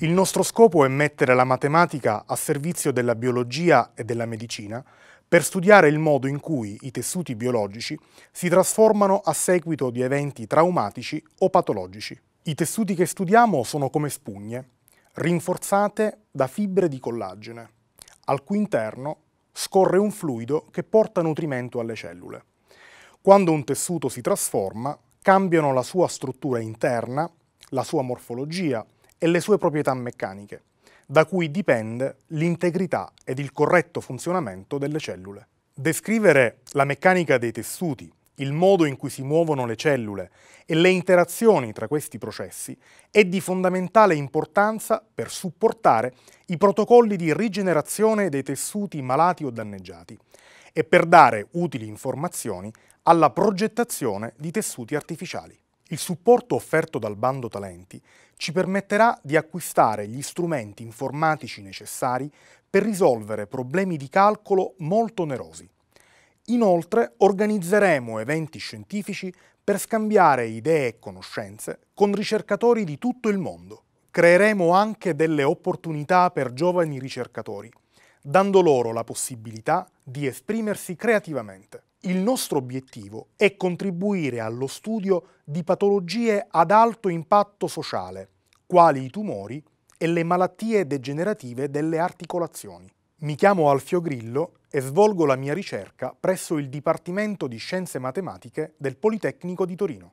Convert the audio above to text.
Il nostro scopo è mettere la matematica a servizio della biologia e della medicina per studiare il modo in cui i tessuti biologici si trasformano a seguito di eventi traumatici o patologici. I tessuti che studiamo sono come spugne, rinforzate da fibre di collagene. Al cui interno scorre un fluido che porta nutrimento alle cellule. Quando un tessuto si trasforma, cambiano la sua struttura interna, la sua morfologia, e le sue proprietà meccaniche, da cui dipende l'integrità ed il corretto funzionamento delle cellule. Descrivere la meccanica dei tessuti, il modo in cui si muovono le cellule e le interazioni tra questi processi è di fondamentale importanza per supportare i protocolli di rigenerazione dei tessuti malati o danneggiati e per dare utili informazioni alla progettazione di tessuti artificiali. Il supporto offerto dal bando Talenti ci permetterà di acquistare gli strumenti informatici necessari per risolvere problemi di calcolo molto onerosi. Inoltre organizzeremo eventi scientifici per scambiare idee e conoscenze con ricercatori di tutto il mondo. Creeremo anche delle opportunità per giovani ricercatori, dando loro la possibilità di esprimersi creativamente. Il nostro obiettivo è contribuire allo studio di patologie ad alto impatto sociale, quali i tumori e le malattie degenerative delle articolazioni. Mi chiamo Alfio Grillo e svolgo la mia ricerca presso il Dipartimento di Scienze Matematiche del Politecnico di Torino.